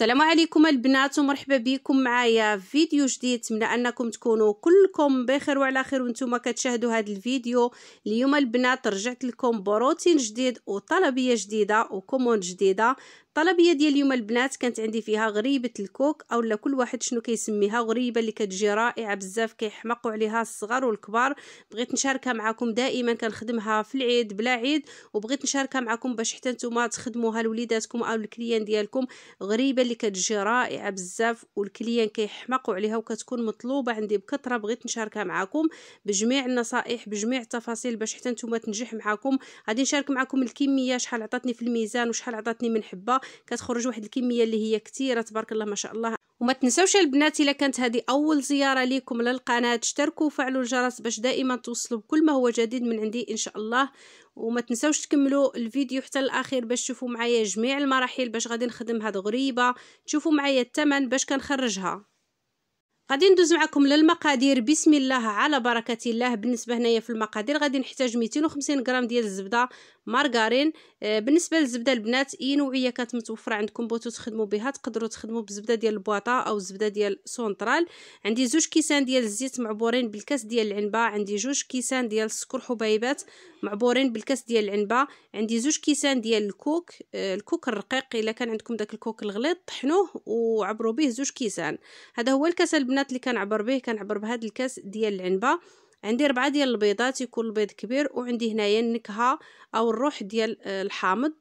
السلام عليكم البنات ومرحبا بكم معايا في فيديو جديد نتمنى انكم تكونوا كلكم بخير وعلى خير وانتم كتشاهدوا هذا الفيديو اليوم البنات رجعت لكم بروتين جديد وطلبيه جديده وكومون جديده الطلبيه ديال اليوم البنات كانت عندي فيها غريبه الكوك او لا كل واحد شنو كيسميها غريبه اللي كتجي رائعه بزاف كيحمقوا عليها الصغار والكبار بغيت نشاركها معكم دائما كنخدمها في العيد بلا عيد وبغيت نشاركها معكم باش حتى نتوما تخدموها لوليداتكم او الكليان ديالكم غريبه اللي كتجي رائعه بزاف والكليان كيحمقوا عليها وكتكون مطلوبه عندي بكثره بغيت نشاركها معكم بجميع النصائح بجميع التفاصيل باش حتى نتوما تنجح معكم غادي نشارك معكم الكميه شحال عطاتني في الميزان وشحال عطاتني من حبه كتخرج واحد الكميه اللي هي كثيره تبارك الله ما شاء الله وما تنساوش البنات الا كانت هذه اول زياره ليكم للقناه تشتركوا وفعلوا الجرس باش دائما توصلوا بكل ما هو جديد من عندي ان شاء الله وما تنساوش تكملوا الفيديو حتى الاخير باش تشوفوا معايا جميع المراحل باش غادي نخدم هاد غريبه تشوفوا معايا الثمن باش كنخرجها غادي ندوز معكم للمقادير بسم الله على بركه الله بالنسبه هنايا في المقادير غادي نحتاج 250 غرام ديال الزبده مارغارين آه، بالنسبه للزبده البنات اي نوعيه كانت متوفره عندكم بغيتو تخدموا بها تقدروا تخدموا بالزبده ديال البواطا او الزبده ديال سونترال عندي زوج كيسان ديال الزيت معبورين بالكاس ديال العنبه عندي جوج كيسان ديال السكر حبيبات معبورين بالكاس ديال العنبه عندي زوج كيسان ديال الكوك آه، الكوك الرقيق الا كان عندكم داك الكوك الغليظ طحنوه وعبروا به زوج كيسان هذا هو الكاس البنات اللي كنعبر به كنعبر بهذا الكاس ديال العنبه عندي ربعة ديال البيضات يكون البيض كبير وعندي هنايا النكهه او الروح ديال الحامض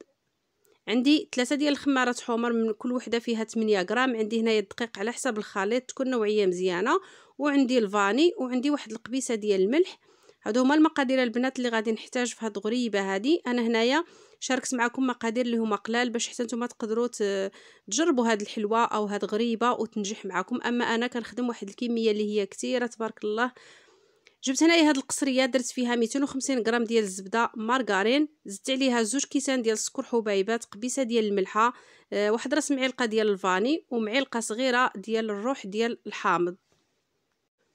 عندي ثلاثة ديال الخمارات حمر من كل وحده فيها 8 غرام عندي هنايا الدقيق على حسب الخليط تكون نوعيه مزيانه وعندي الفاني وعندي واحد القبيسه ديال الملح هادو هما المقادير البنات اللي غادي نحتاج في هاد الغريبه هادي انا هنايا شاركت معكم مقادير اللي هما قلال باش حتى نتوما تقدروا تجربوا هاد الحلوه او هاد غريبه وتنجح معكم اما انا كنخدم واحد الكميه اللي هي كثيره تبارك الله جبت هنايا هاد القصريه درت فيها 250 غرام ديال الزبده مارغارين زدت عليها زوج كيسان ديال السكر حبيبات قبيسه ديال الملحه آه واحد راس معلقه ديال الفاني ومعلقه صغيره ديال الروح ديال الحامض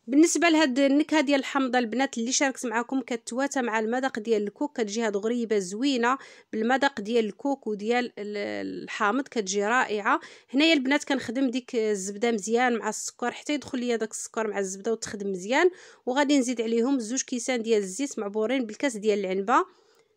بالنسبه لهاد النكهه ديال الحمضه البنات اللي شاركت معكم كتواتى مع المذاق ديال الكوك كتجي هاد غريبه زوينه بالمذاق ديال الكوك وديال الحامض كتجي رائعه هنايا البنات كنخدم ديك الزبده مزيان مع السكر حتى يدخل ليا داك السكر مع الزبده وتخدم مزيان وغادي نزيد عليهم زوج كيسان ديال الزيت معبورين بالكاس ديال العنبه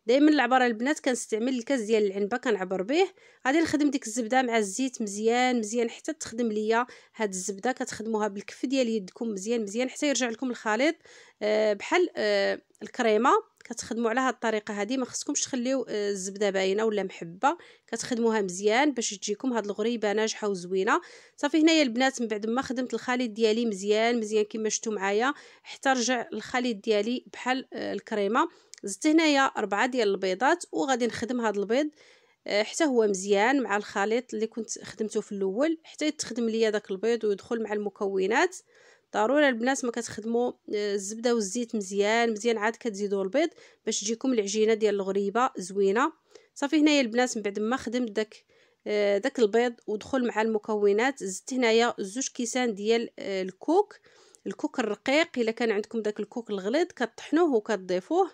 دائما العبارة البنات كنستعمل الكاس ديال العنبه كنعبر به غادي نخدم ديك الزبده مع الزيت مزيان مزيان حتى تخدم ليا هاد الزبده كتخدموها بالكف ديال يدكم مزيان مزيان حتى يرجع لكم الخليط آه، بحال آه، الكريمه كتخدموا على هاد الطريقه هذه ما خصكمش تخليو آه، الزبده باينه ولا محبه كتخدموها مزيان باش تجيكم هاد الغريبه ناجحه وزوينه صافي هنايا البنات من بعد ما خدمت الخليط ديالي مزيان مزيان كما شفتوا معايا حتى رجع الخليط ديالي بحال آه، الكريمه زدت هنايا أربعة ديال البيضات وغادي نخدم هاد البيض آه، حتى هو مزيان مع الخليط اللي كنت خدمته في الاول حتى يتخدم ليا داك البيض ويدخل مع المكونات ضروري البنات ما كتخدموا آه، الزبده والزيت مزيان مزيان عاد كتزيدوا البيض باش تجيكم العجينه ديال الغريبه زوينه صافي هنايا البنات من بعد ما خدمت داك آه، داك البيض ودخل مع المكونات زدت هنايا زوج كيسان ديال آه، الكوك الكوك الرقيق الا كان عندكم داك الكوك الغليظ كطحنوه وكتضيفوه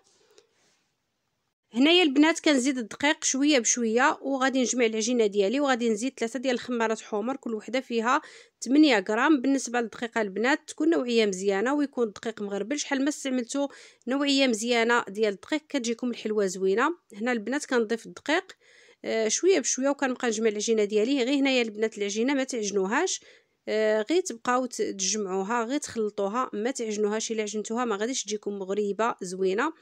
هنايا البنات كنزيد الدقيق شويه بشويه وغادي نجمع العجينه ديالي وغادي نزيد ثلاثه ديال الخمارات حمر كل وحده فيها 8 غرام بالنسبه للدقيقه البنات تكون نوعيه مزيانه ويكون الدقيق مغربل شحال ما استعملتو نوعيه مزيانه ديال الدقيق كتجيكم الحلوه زوينه هنا البنات كنضيف الدقيق آه، شويه بشويه وكنبقى نجمع العجينه ديالي غير هنايا البنات العجينه ما تعجنوهاش آه، غير تبقاو تجمعوها غير تخلطوها ما تعجنوهاش الا عجنتوها ما غاديش تجيكم مغربه زوينه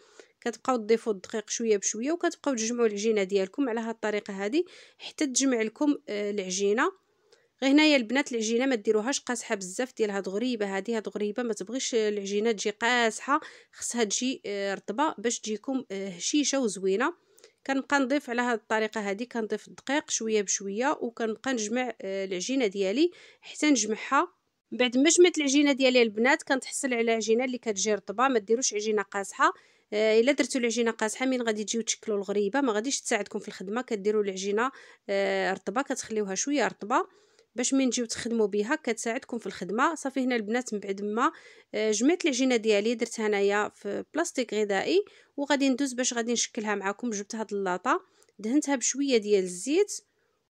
كتبقاو تضيفوا الدقيق شويه بشويه وكتبقاو تجمعوا العجينه ديالكم على هاد الطريقه هذه حتى تجمع لكم آه، العجينه غير هنايا البنات العجينه ما ديروهاش قاصحه بزاف ديال هاد الغريبه هادي هاد غريبه ما تبغيش العجينه تجي قاصحه خصها تجي آه، رطبه باش تجيكم آه، هشيشه وزوينه كنبقى نضيف على هاد الطريقه هادي كنضيف الدقيق شويه بشويه وكنبقى نجمع العجينه ديالي حتى نجمعها بعد ما جمعت العجينه ديالي البنات كنتحصل على عجينه اللي كتجي رطبه ما ديروش عجينه قاصحه آه، الا درتو العجينه قاصحه من غادي تجيو تشكلوا الغريبه ما غاديش تساعدكم في الخدمه كديروا العجينه آه، رطبه كتخليوها شويه رطبه باش من تجيو تخدموا بها كتساعدكم في الخدمه صافي هنا البنات من بعد ما آه، جمعت العجينه ديالي درتها هنايا في بلاستيك غذائي وغادي ندوز باش غادي نشكلها معكم جبت هاد اللاطه دهنتها بشويه ديال الزيت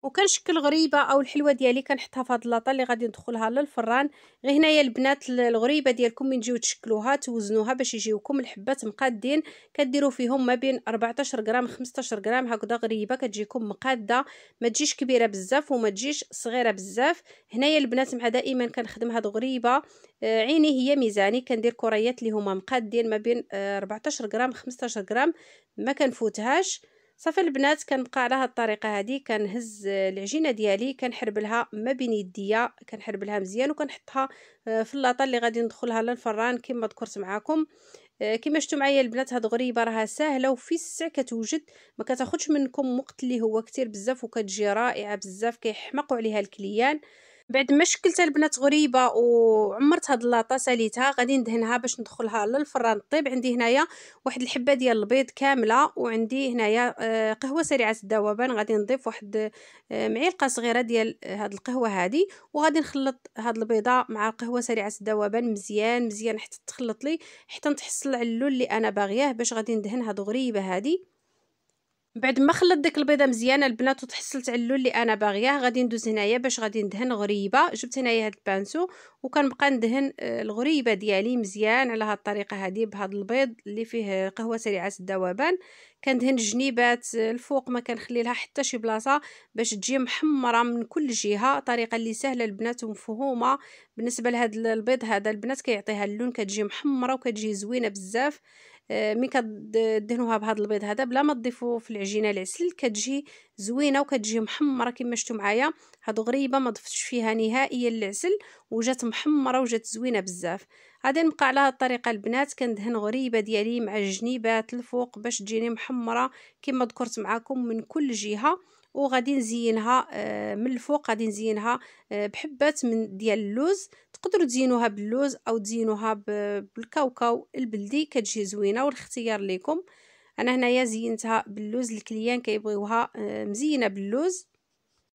وكنشكل غريبه او الحلوه ديالي كنحطها في هاد اللاطه اللي غادي ندخلها للفران غير هنايا البنات الغريبه ديالكم من تجيو تشكلوها توزنوها باش يجيوكم الحبات مقادين كديروا فيهم ما بين 14 غرام 15 غرام هكذا غريبه كتجيكم مقاده ما تجيش كبيره بزاف وما تجيش صغيره بزاف هنايا البنات مع دائما كنخدم هاد غريبه آه، عيني هي ميزاني كندير كريات اللي هما مقادين ما بين 14 آه، غرام 15 غرام ما كنفوتهاش صافي البنات كنبقى على هاد الطريقه هادي كنهز العجينه ديالي كنحربلها ما بين يديا كنحربلها مزيان وكنحطها آه، في اللاطه اللي غادي ندخلها للفران كما ذكرت معكم آه، كما شفتوا معايا البنات هاد غريبه راها ساهله وفي السع كتوجد ما كتاخذش منكم وقت اللي هو كتير بزاف وكتجي رائعه بزاف كيحمقوا عليها الكليان بعد ما شكلت البنات غريبه وعمرت هاد اللاطه ساليتها غادي ندهنها باش ندخلها للفران طيب عندي هنايا واحد الحبه ديال البيض كامله وعندي هنايا آه، قهوه سريعه الذوبان غادي نضيف واحد آه، معلقه صغيره ديال هاد القهوه هادي وغادي نخلط هاد البيضه مع القهوه سريعه الذوبان مزيان مزيان حتى تخلط لي حتى نتحصل على اللون اللي انا باغياه باش غادي ندهن هاد غريبه هادي بعد ما خلط ديك البيضه مزيانه البنات وتحصلت على اللون اللي انا باغياه غادي ندوز هنايا باش غادي ندهن غريبه جبت هنايا هاد البانسو وكنبقى ندهن آه، الغريبه ديالي مزيان على هاد الطريقه هادي بهاد البيض اللي فيه قهوه سريعه الذوبان كندهن الجنيبات آه، الفوق ما كنخلي لها حتى شي بلاصه باش تجي محمره من كل جهه طريقه اللي سهله البنات ومفهومه بالنسبه لهاد البيض هذا البنات كيعطيها اللون كتجي محمره وكتجي زوينه بزاف آه، مين كدهنوها بهذا البيض هذا بلا ما تضيفوا في العجينه العسل كتجي زوينه وكتجي محمره كما شفتوا معايا هاد غريبه ما ضفتش فيها نهائيا العسل وجات محمره وجات زوينه بزاف غادي نبقى على هاد الطريقه البنات كندهن غريبه ديالي مع الجنيبات الفوق باش تجيني محمره كما ذكرت معكم من كل جهه وغادي نزينها آه، من الفوق غادي نزينها آه، بحبات من ديال اللوز تقدروا تزينوها باللوز او تزينوها بالكاوكاو البلدي كتجي زوينه والاختيار ليكم انا هنايا زينتها باللوز الكليان كيبغيوها آه، مزينه باللوز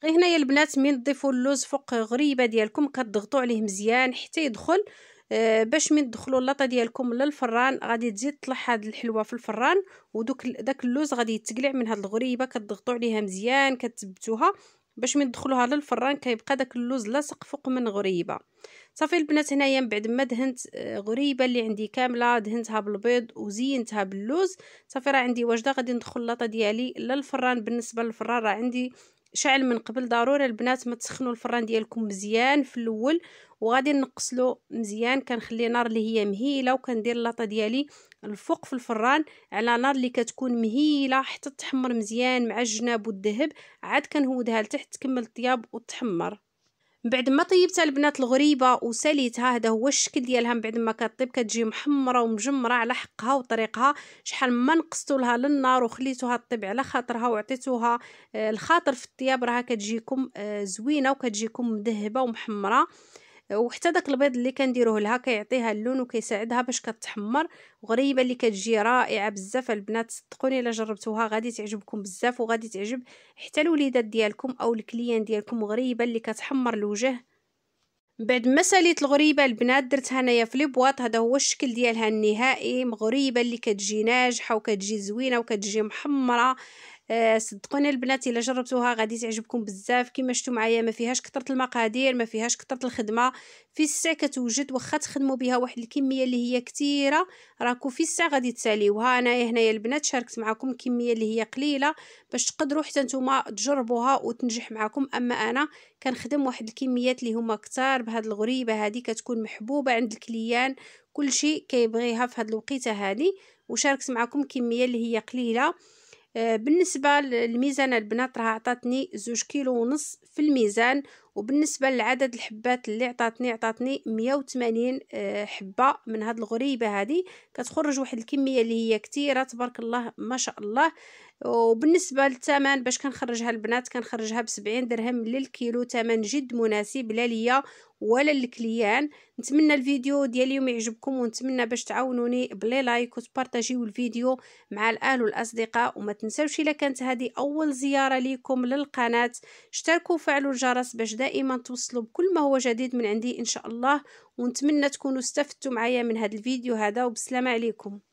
غير هنايا البنات من تضيفوا اللوز فوق غريبه ديالكم كتضغطوا عليه مزيان حتى يدخل آه، باش من تدخلوا اللطه ديالكم للفران غادي تزيد تطلع هاد الحلوه في الفران ودوك داك اللوز غادي يتقلع من هاد الغريبه كتضغطوا عليها مزيان كتثبتوها باش من تدخلوها للفران كيبقى داك اللوز لاصق فوق من غريبه صافي البنات هنايا من بعد ما دهنت آه، غريبه اللي عندي كامله دهنتها بالبيض وزينتها باللوز صافي راه عندي واجده غادي ندخل لاطه ديالي للفران بالنسبه للفران راه عندي شعل من قبل ضروري البنات ما تسخنوا الفران ديالكم مزيان في الاول وغادي نقصلو مزيان كنخلي نار اللي هي مهيله وكندير اللاطه ديالي الفوق في الفران على نار اللي كتكون مهيله حتى تحمر مزيان مع الجناب والذهب عاد كنهودها لتحت تكمل الطياب وتحمر من بعد ما طيبتها البنات الغريبه وساليتها هذا هو الشكل ديالها من بعد ما كطيب كتجي محمره ومجمره على حقها وطريقها شحال ما نقصتو لها للنار وخليتوها طيب على خاطرها وعطيتوها آه، الخاطر في الطياب راه كتجيكم آه، زوينه وكتجيكم مذهبه ومحمره وحتى داك البيض اللي كنديروه لها كيعطيها اللون وكيساعدها باش كتحمر وغريبه اللي كتجي رائعه بزاف البنات صدقوني الا جربتوها غادي تعجبكم بزاف وغادي تعجب حتى الوليدات ديالكم او الكليان ديالكم غريبه اللي كتحمر الوجه بعد ما ساليت الغريبه البنات درتها انايا في البواط هذا هو الشكل ديالها النهائي مغريبه اللي كتجي ناجحه وكتجي زوينه وكتجي محمره آه، صدقوني البنات الا جربتوها غادي تعجبكم بزاف كما شفتوا معايا ما فيهاش كثره المقادير ما فيهاش كثره الخدمه في الساعه كتوجد واخا تخدموا بها واحد الكميه اللي هي كثيره راكو في الساعه غادي تساليوها انايا هنايا البنات شاركت معكم الكميه اللي هي قليله باش تقدروا حتى نتوما تجربوها وتنجح معكم اما انا كنخدم واحد الكميات اللي هما كثار بهاد الغريبه هذه كتكون محبوبه عند الكليان كلشي كيبغيها في هاد الوقيته هذه وشاركت معكم كميه اللي هي قليله آه، بالنسبة للميزان البنات راه عطاتني زوج كيلو ونص في الميزان وبالنسبة لعدد الحبات اللي عطاتني عطاتني مية وثمانين آه، حبة من هاد الغريبة هادي كتخرج واحد الكمية اللي هي كتيرة تبارك الله ما شاء الله وبالنسبه للثمن باش كنخرجها البنات كنخرجها بسبعين درهم للكيلو ثمن جد مناسب لا ليا ولا للكليان نتمنى الفيديو ديال اليوم يعجبكم ونتمنى باش تعاونوني بلي لايك وتبارتاجيو الفيديو مع الاهل والاصدقاء وما تنساوش الا كانت هذه اول زياره ليكم للقناه اشتركوا وفعلوا الجرس باش دائما توصلوا بكل ما هو جديد من عندي ان شاء الله ونتمنى تكونوا استفدتوا معايا من هذا الفيديو هذا وبسلامه عليكم